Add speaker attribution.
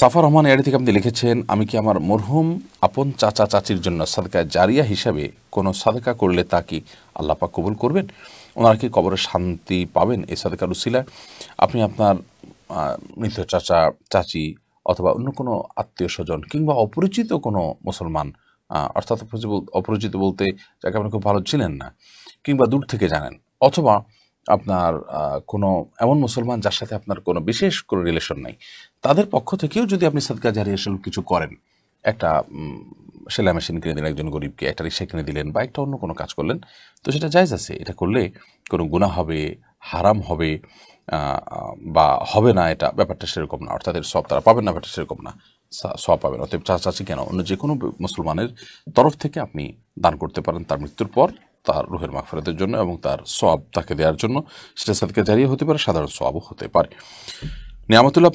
Speaker 1: সাফা রহমান এর থেকে আপনি লিখেছেন আমি কি আমার মরহুম আপন চাচা চাচির জন্য সাদকা জারিয়া হিসাবে কোনো সাদকা করলে তা কি আল্লাপা কবুল করবেন ওনারা কি কবরে শান্তি পাবেন এই সাদকা রুসিলা আপনি আপনার মৃত চাচা চাচি অথবা অন্য কোনো আত্মীয় স্বজন কিংবা অপরিচিত কোনো মুসলমান অর্থাৎ অপরিচিত বলতে যাকে আপনি খুব ভালো ছিলেন না কিংবা দূর থেকে জানেন অথবা আপনার কোনো এমন মুসলমান যার সাথে আপনার কোনো বিশেষ কোনো রিলেশন নাই তাদের পক্ষ থেকেও যদি আপনি সাদকা জারি আসল কিছু করেন একটা সেলাই মেশিন কিনে দিলেন একজন গরিবকে একটা রিক্সা কিনে দিলেন বা একটা অন্য কোনো কাজ করলেন তো সেটা জায়জ আছে এটা করলে কোনো গুণা হবে হারাম হবে বা হবে না এটা ব্যাপারটা সেরকম না অর্থাৎ এর সব তারা পাবেন না ব্যাপারটা সেরকম না সব পাবেন অতএব চাচা কেন অন্য যে কোনো মুসলমানের তরফ থেকে আপনি দান করতে পারেন তার মৃত্যুর পর তার রুহের মাগফেরাতের জন্য এবং তার সব তাকে দেওয়ার জন্য সেটা সাদকে জারিয়ে হতে পারে সাধারণ সবও হতে পারে নিয়ামতুল্লাহ